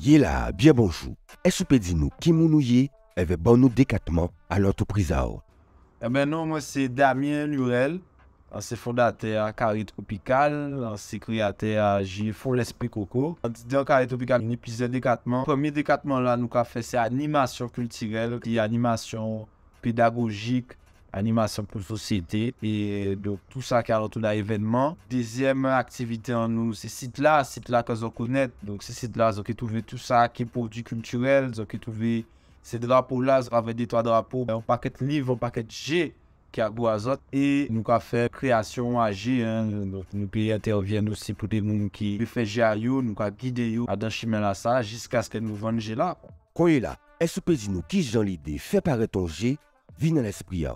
Yè la, byè bonjou. S-O-P-D-I-N-O, ki moun nou yè, evè bon nou dekatman al antopriza ou. Mè nan mwen se Damien Nurel. An se fondate a Kari Tropikal, an se kriate a Jifon L'Espri Koko. An se dan Kari Tropikal, ni pise dekatman. Premier dekatman la nou ka fe se animasyon kultirel, si animasyon pedagogik animation pour société et donc tout ça qui est autour d'un événement. Deuxième activité en nous, c'est site là, site là que vous connaissez. Donc c'est site là, vous trouver tout ça qui est produit culturel, vous trouver ces drapeaux là, vous avez des trois drapeaux, un paquet de livres, un paquet de G qui a azote et nous avons fait création à hein. donc nous pouvons intervenir aussi pour des gens qui fait GAIO nous avons guidé à dans chemin là jusqu'à ce que nous vendions là quand il là est-ce que nous qui j'ai l'idée fait paraître ton G vient dans l'esprit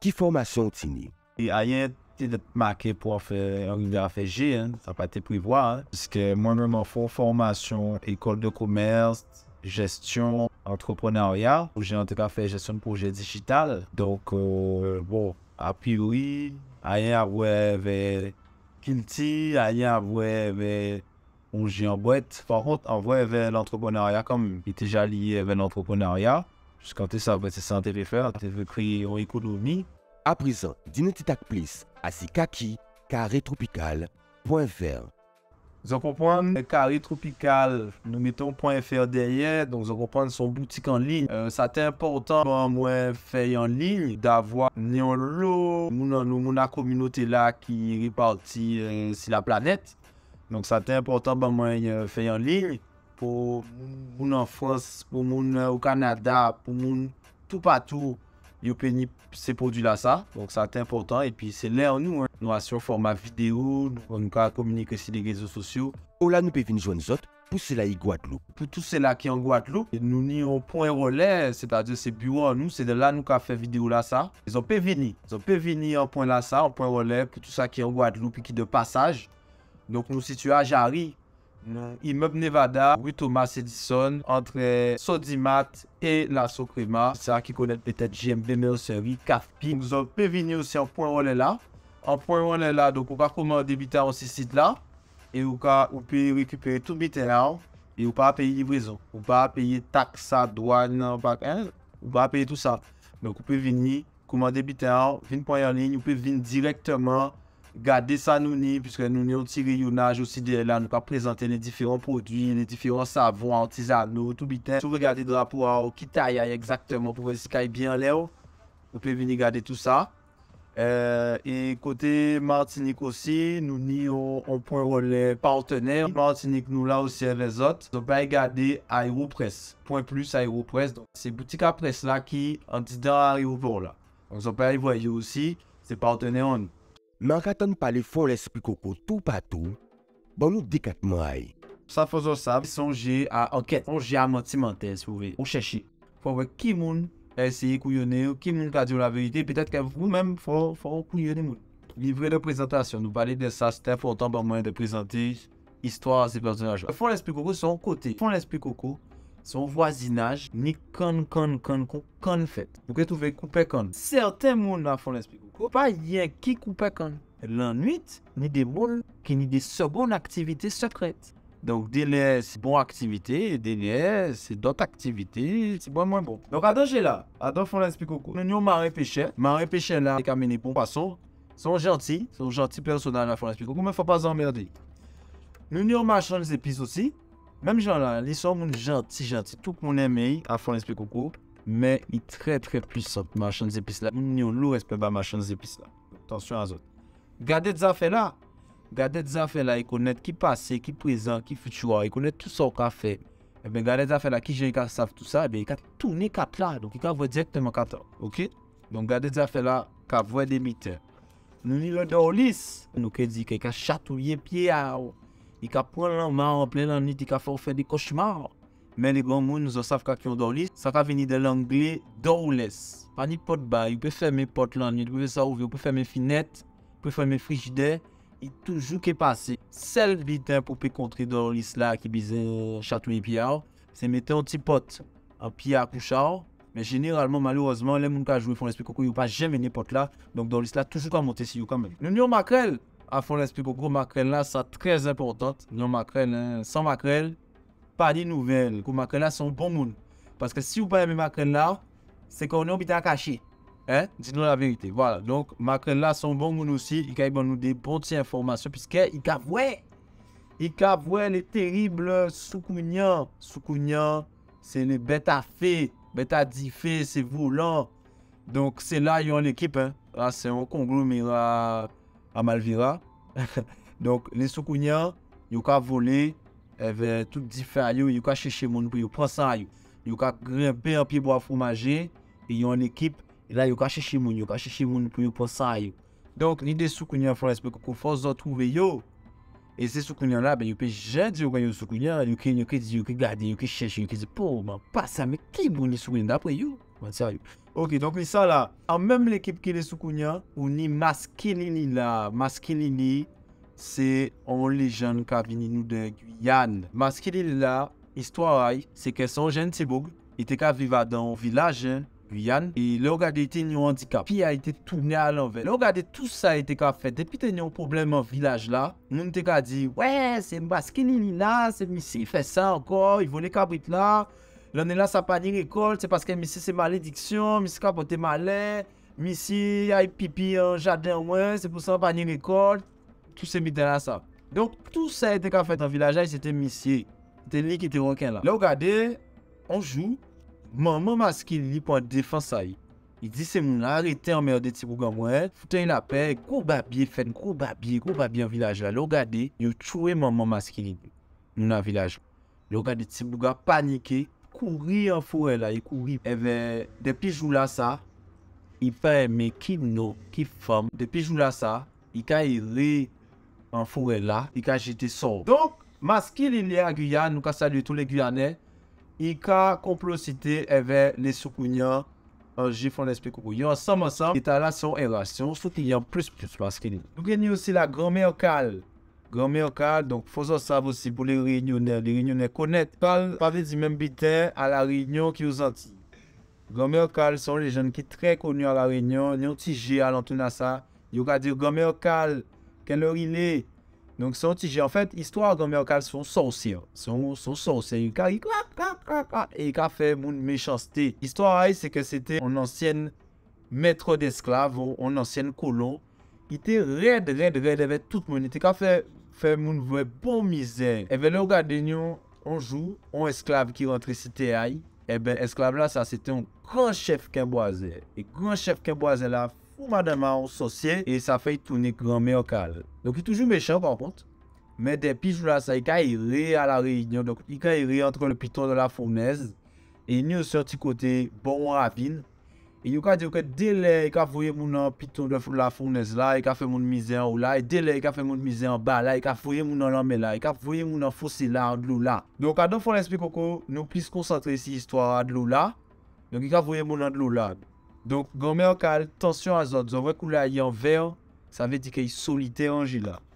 qui formation a ni? E ayen pour arriver à hein. a pour faire Ça fe G, été prévu. Hein. que moi, Piske mwen fais une formation formation école de commerce, gestion, entrepreneuriat. J'ai en tout cas fait gestion de projet digital. Donc, il euh, bon, a priori, a avwe kilti, ayen avwe on j'ai en boîte. Par contre, en vrai, l'entrepreneuriat, comme il était déjà lié avec l'entrepreneuriat, quand ça, bah, ben, c'est ça un téléphère, t'es en économie. À présent, Dinetitak Plus, assez kaki, carré tropical, point vert. Vous carré tropical, nous mettons point fr derrière, donc vous comprenez son boutique en ligne. Euh, ça c'est important pour moi faire en ligne, d'avoir néon l'eau, nous la communauté là qui est répartie euh, sur la planète. Donc ça c'est important pour moi euh, faire en ligne. pou moun an Frans, pou moun ou euh, Kanada, pou moun tou patou, yo pe ni se podu la sa. Donk sa te important, e pi se le an nou. Nou asyo forma video, nou ka komunike si le gezo sosyo. Ou la nou pe vini jo an zot, pou sela yi Gwadlou. Pou tout sela ki an Gwadlou, nou ni an pon relè, se ta de se bureau an nou, se de la nou ka fe video la sa. Zon pe vini, zon pe vini an pon la sa, an pon relè, pou tout sa ki an Gwadlou, pi ki de passage. Donk nou situa Jari. Imeb nevada, wito macedison, entre sodi mat e laso krema, sa ki konet bete GMV merseri, 4 pi. Mzou pe vini ou se anpon wan lè la, anpon wan lè la, donk ou ka kouman debita ou se sit la, e ou ka ou pe rekupere tout bitè la ou, e ou pa apèye livrezon, ou pa apèye taksa, douane, ou pa apèye tout sa. Donk ou pe vini, kouman debita ou, vini pwoye anline, ou pe vini direktman, Gardez ça nous ni, puisque nous ni un petit rayonnage aussi de là, nous pas présenter les différents produits, les différents savons artisanaux, tout bitin. Si vous regardez le drapeau, qui ah, taille exactement pour voir si bien l'air, oh. vous pouvez venir garder tout ça. Euh, et côté Martinique aussi, nous ni un point relais partenaire. Martinique, nous là aussi les autres. Donc, pas regarder Aéropress. Point plus Aéropress. Donc, c'est boutique à presse là qui en train dans l'aéroport là. Donc, on pas y voir aussi, c'est partenaire. On. Mais quand on parle de l'esprit coco tout partout, bon, nous dit quatre mois. Ça fait ça, songer à enquête, songer à mentir, si vous voulez, ou chercher. Faut voir qui moun essaye de couillonner, qui moun a dit la vérité, peut-être que vous-même, faut, faut couillonner Livrer de présentation, nous parler de ça, c'est important pour moi de présenter histoire ces personnages. Fond l'esprit coco, son côté. Fond l'esprit coco, son voisinage ni kon kon kon kon kon fait. Vous pouvez trouver couper kon. Certains monde là font l'esprit Pas rien qui coupe kon. L'ennui ni des boules qui ni des secondes activités secrètes. Donc, délai, c'est bonne activité, délai, c'est d'autres activités, c'est bon, moins bon. Donc, attends, j'ai là, attends, font l'esprit coucou. Nous, nous, marins pêcheur, Marins pêcheur là, les amené pour Ils sont gentils, sont gentils personnels à font l'esprit il mais faut pas emmerder. Nous, nous, marchands, les épices aussi, Mem jan la, li son moun janti janti. Tout moun eme yi, a fon l'espe koko. Men yi tre tre pwisant, machan zepis la. Moun yon lou respen ba machan zepis la. Tansyon an zot. Gade zafen la, gade zafen la, yi konet ki pase, ki prezant, ki futuwa. Yi konet tout son ka fe. Ebe eh gade zafen la, ki jen yi ka saf tout sa, ebe eh yi ka tune kat la. Donk yi ka vwe direktman kat la. Ok? Donk gade zafen la, ka vwe demite. Nou li lode ou lis. Nou ke di ke yi ka chatouye pie a ou. I ka pon nanman, anple nan nit, i ka fon fè de koshmar. Men le gwa moun, nou saf kak yon Dorlis, sa ta veni de l'anglè Dorlès. Pan ni pot ba, yon pe fèmè pot lan nit, yon pe fèmè finèt, yon pe fèmè frigidè, yon toujou ke pase. Sel bidan pou pe kontre Dorlis la ki bize chatou yon e piya, se metè yon ti pot, yon piya koucha ou. Men generalman, malourezman, le moun ka jou yon fon respi koko, yon pa jèmè ni pot la, donk Dorlis la toujou kan montè si yon kan meni. Non yon makrel! à fond l'esprit beaucoup, maquerelle là, soit très importante Non, hein, sans Macrel, pas de nouvelles. Que maquerelle là, sont bon monde. Parce que si vous pas de maquerelle là, c'est qu'on est à cacher Hein? Dis-nous la vérité. Voilà. Donc, maquerelle là, un bon monde aussi. Il a nous des bonnes informations, puisqu'il a, ouais, il a, voir les terribles soukounians. Soukounians, c'est les bêtes à fées bêtes à fées c'est volant. Donc, c'est là, ils ont l'équipe. Hein? Là, c'est un conglomérat Malvira. Donc, les Soukounia, ils ont volé ont eh ben, tout dit, ils ont cherché mon pour prendre ça. Ils ont grimpé un pied bois fromager, ils ont une équipe, et là, ils ont cherché mon, ils ont pour Donc, l'idée Soukounia, force trouver. Et ces là, ils peuvent ils chercher, ils pas ça, mais qui les d'après sérieux. Ok, donc ça là, en même l'équipe qui est sous Kounia, on ni Maskelini là. Maskelini, c'est on légende jeunes qui venu nous de Guyane. Maskelini là, histoire c'est que son jeune Tibog, il était qu'à vivre dans un village hein, Guyane et le gars était un handicap. Puis a été tourné à l'envers. Le de tout ça a été qu'à fait. Depuis qu'il y a un problème en village là, nous était dit ouais, c'est Maskelini là, c'est Missy fait ça encore, il voulait cabrit là. Lan e lan sa pa ni rekol, se paske misye se malediksyon, misye ka pote male, misye ay pipi an jaden wè, se pou sa pa ni rekol, tout se mi den la sa. Donk tout se a ete ka fet an vilajay, se te misye, te li ki te roken la. La ou gade, anjou, maman maske li pou an defan sa yi, yi di se moun an arete an merde tibougan mwen, fouten yi la pe, kou babye fen, kou babye, kou babye an vilaj la. La ou gade, yi ou chouwe maman maske li, moun an vilaj la. La ou gade tibougan panike, courir en forêt là, il couru. Et eh bien, depuis jour là ça, il fait aimer qui nous, qui femme. Depuis jour là ça, il a iré en forêt là, il a jeté sort. Donc, masquer il est à Guyane, nous avons salué tous les Guyanais. Il a complicité avec eh ben, les soukounians. Un gif en l'esprit ensemble ensemble, et à la son soutien plus plus masculin. Nous gagnons aussi la grand-mère Cal, Gome Okal, donk foso savosi pou li reynyonè, li reynyonè konèt. Pal, pavè di men bitè a la reynyon ki yo zan ti. Gome Okal son le jèn ki trè konyo a la reynyon, yon tijè alantoun asa. Yo ga dir Gome Okal, ken lor ilè? Donk son tijè. En fèt, istwa Gome Okal son sorsè. Son sorsè. Yon ka rikwa, rikwa, rikwa, rikwa, rikwa. Yon ka fè moun mechastè. Istwa ay, se ke sète an ansyen mètr d'esklav, an ansyen kolon, yon te rèd, rèd, rèd, rè fait une vraie bon misère. Et bien, regardez nous, on joue, on esclave qui rentre ici, Et eh bien, l'esclave là, ça c'était un grand chef boisé Et grand chef quimboisé là, fou madame un hein, sorcier et ça fait tourner grand méocal. Donc, il est toujours méchant par contre. Mais depuis là, ça il est à la réunion. Donc, il a réunion entre le piton de la fournaise et nous sorti côté bon rapine. Et il a dit que délai qu'a voyé mon piton de la fournaise là, il a fait mon misère ou là, délai a fait mon misère en bas là, il a fouillé mon nom là, il a voyé mon fossé là, en l'eau là. Donc, à deux fois, nous puisse concentrer sur histoire de l'eau là. Donc, il a voyé mon de l'eau là. Donc, quand on a tension à Zot, on voit que là, il est en vert, ça veut dire qu'il est solitaire en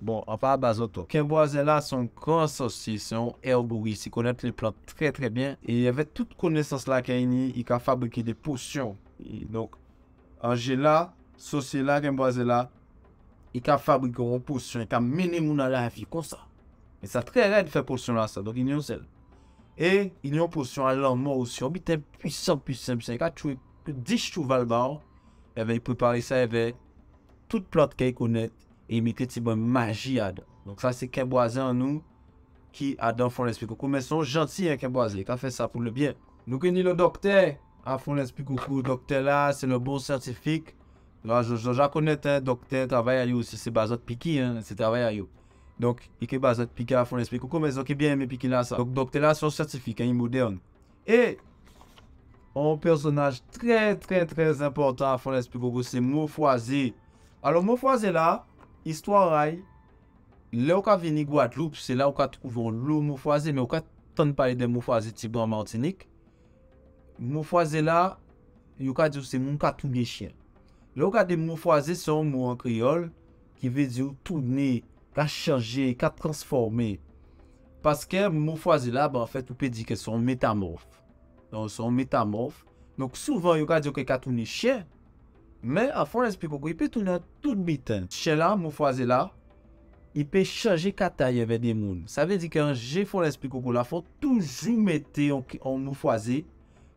Bon, on parle pas Zot. voisins là, son grand association, herboriste, il connaît les plantes très très bien. Et avait toute connaissance là qu'il a, il a fabriqué des potions donc, Angela, Sociela, Kemboazela, ils des potion, ils mener mon à la vie comme ça. Mais ça très rare de faire potion là, ça. Donc, ils ont celle. Et ils ont potion à l'amour aussi. On un puissant, puissant, puissant. Ils ont tué 10 chevaux bar. Ils ont préparé ça avec toute plante qu'ils connaissent. Et ils mettaient une magie à Donc, ça, c'est Kemboazé en nous qui hein, a dans fond l'esprit. Mais ils sont gentils, avec Kemboazé. Ils ont fait ça pour le bien. Nous, connaissons le docteur à fond coucou. Docteur là, c'est le bon scientifique. Là, je, je, connais un hein, docteur travaille à lui aussi. C'est basé Piki, hein, c'est travaille à lui. Donc, il est basé Piki à fond l'esprit coucou, mais c'est bien aimé Piki là ça. Donc, docteur là, c'est scientifique, hein, il est moderne. Et un personnage très très très important à fond coucou, c'est Mofoisé. Alors, Mofoisé là, histoire rail. Là où venu Guadeloupe, c'est là où on trouve l'eau mais on ne pas parler de Mofoisé en Martinique. Mou fwaze la, yon ka diyo se moun ka toune chien. Lò ka de mou fwaze son moun en kriol, ki ve diyo toune, ka chanje, ka transforme. Paske mou fwaze la, ba an fèt ou pe diye ke son metamorf. Son metamorf. Moun souvan yon ka diyo ke ka toune chien, men an fwaze pi koko, yon pe toune tout biten. Chen la, mou fwaze la, yon pe chanje kata yon ven de moun. Sa ve diye ke an jè fwaze pi koko la, fwaze pi koko la, fwaze pi koko la,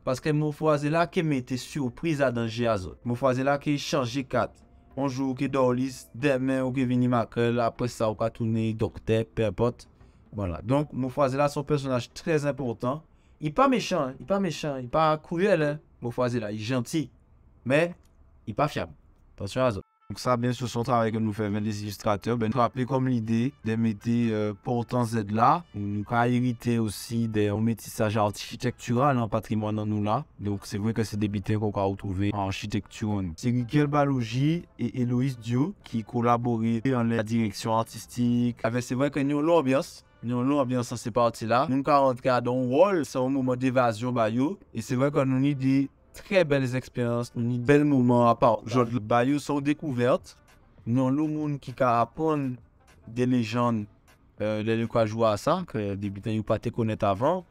Parce que mon là qui m'était surprise à danger à zone. là qui changé 4. Un jour qui demain ou qui vini après ça ou qui tourné docteur, importe. Voilà. Donc mon son personnage très important. Il n'est pas méchant, il pas méchant, il pas cruel. Hein? là, il est gentil. Mais il n'est pas fiable. Attention à ça. Donc ça, bien sûr, son travail que nous faisons les illustrateurs, ben, nous comme l'idée de mettre euh, portant Z là, nous avons hérité aussi d'un métissage architectural en patrimoine en nous là. Donc c'est vrai que c'est des bitins qu'on a retrouvés en architecture. C'est Riquel Balogi et Héloïse Dio qui collaboraient dans la direction artistique. Avec, ah ben, c'est vrai que nous, l'ambiance, nous avons bien dans ces parties là. Nous avons rentré dans un rôle, c'est un moment d'évasion, bah, et c'est vrai que nous dit très belles expériences, ni bel moment à part. Genre, le bayou sont découvertes. Non, le monde qui appris des légendes, euh, les quoi jouer à ça, que les débutants pas te connaître avant.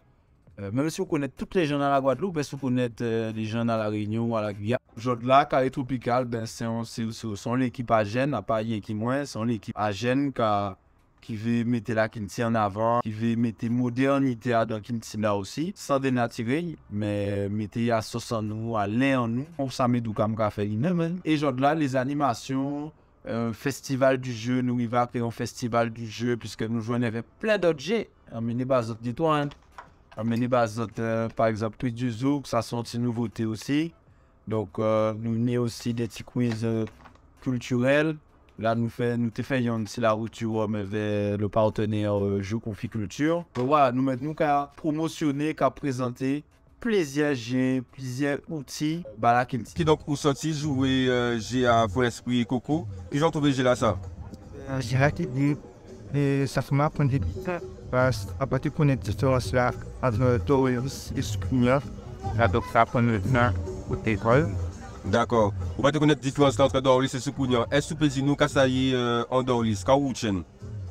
Euh, même si vous connaissez toutes les gens à la Guadeloupe, si vous connaissez euh, les gens à la Réunion, à la Guyane. Aujourd'hui, là, Carré Tropical, ben, c'est, son l'équipe à Gênes, à Paris qui moins, son l'équipe à Gênes qui qui veut mettre la Kinti en avant, qui veut mettre modernité dans Kinti là aussi, sans dénaturer, mais euh, mettre à sauce en nous, à l'air en nous, on ça met comme café Et genre là, les animations, un euh, festival du jeu, nous y va créer un festival du jeu, puisque nous jouons avec plein d'autres jeux, en mini-base d'autres par exemple, puis du Zouk, ça sent des nouveautés aussi. Donc, euh, nous avons aussi des petits quiz culturels. Là, nous, fait, nous t'effeuillons c'est la route tu vois, avec le partenaire euh, Jeux Conficulture. Voilà, nous mettons qu'à promotionner, qu'à présenter plusieurs jeux, plusieurs outils. Euh, bah, là, qui donc, vous sortir jouer euh, j'ai à Faux Esprit Coco. Et j'ai trouvé j'ai là ça. Euh, j'ai raté et ça m'a pris des parce qu'à partir de connaître cela, à me tourner, c'est ce que là. Donc, ça prend le temps au téléphone. D'accord. Vous pouvez connaître la différence entre Dorlis et Soukounia. Est-ce que vous pouvez que en Dorlis que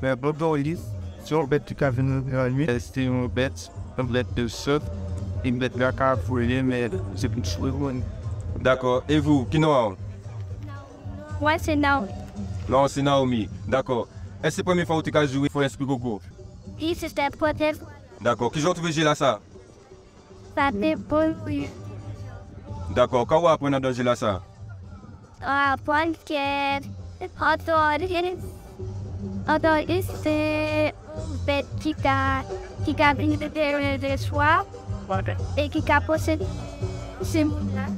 Mais pour Dorlis, c'est le bête du cavino de euh, nuit, euh, c'est une bête, une bête de surf, une bête de lui, mais c'est une chouette. D'accord. Et vous, qui non Moi, c'est Naomi. Non, c'est Naomi. D'accord. Est-ce que c'est la première fois que tu as joué pour l'esprit Gogo Oui, c'est la première D'accord. Qui j'ai trouvé là ça Ça dépend, oui. Dako, kwa wap mwen adon zilasa? A, pwanker. Otor. Otor este. Pet kita. Kika bingite derwe de swap. E kika posen. Sim.